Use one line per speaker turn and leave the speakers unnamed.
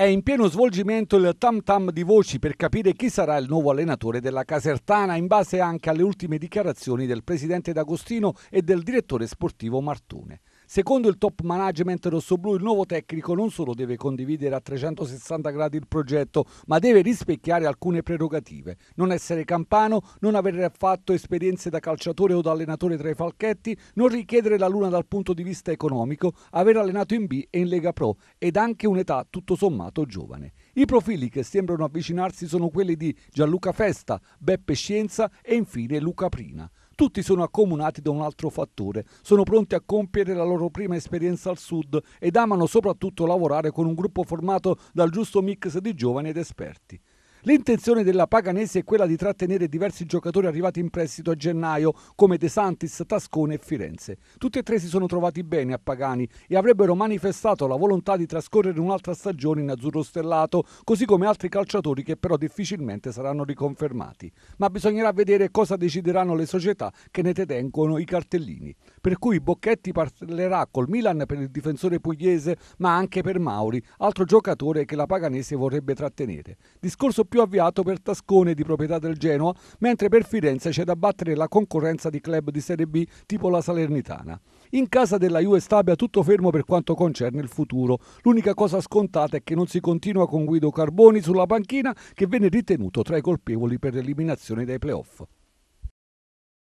È in pieno svolgimento il tam tam di voci per capire chi sarà il nuovo allenatore della Casertana, in base anche alle ultime dichiarazioni del presidente D'Agostino e del direttore sportivo Martone. Secondo il top management rossoblu, il nuovo tecnico non solo deve condividere a 360 gradi il progetto, ma deve rispecchiare alcune prerogative. Non essere campano, non aver fatto esperienze da calciatore o da allenatore tra i falchetti, non richiedere la luna dal punto di vista economico, aver allenato in B e in Lega Pro ed anche un'età tutto sommato giovane. I profili che sembrano avvicinarsi sono quelli di Gianluca Festa, Beppe Scienza e infine Luca Prina. Tutti sono accomunati da un altro fattore, sono pronti a compiere la loro prima esperienza al sud ed amano soprattutto lavorare con un gruppo formato dal giusto mix di giovani ed esperti. L'intenzione della Paganese è quella di trattenere diversi giocatori arrivati in prestito a gennaio, come De Santis, Tascone e Firenze. Tutti e tre si sono trovati bene a Pagani e avrebbero manifestato la volontà di trascorrere un'altra stagione in azzurro stellato, così come altri calciatori che però difficilmente saranno riconfermati. Ma bisognerà vedere cosa decideranno le società che ne detengono i cartellini. Per cui Bocchetti parlerà col Milan per il difensore pugliese, ma anche per Mauri, altro giocatore che la Paganese vorrebbe trattenere. Discorso più avviato per Tascone di proprietà del Genoa, mentre per Firenze c'è da battere la concorrenza di club di Serie B tipo la Salernitana. In casa della Juve Stabia tutto fermo per quanto concerne il futuro. L'unica cosa scontata è che non si continua con Guido Carboni sulla panchina che viene ritenuto tra i colpevoli per l'eliminazione dai playoff.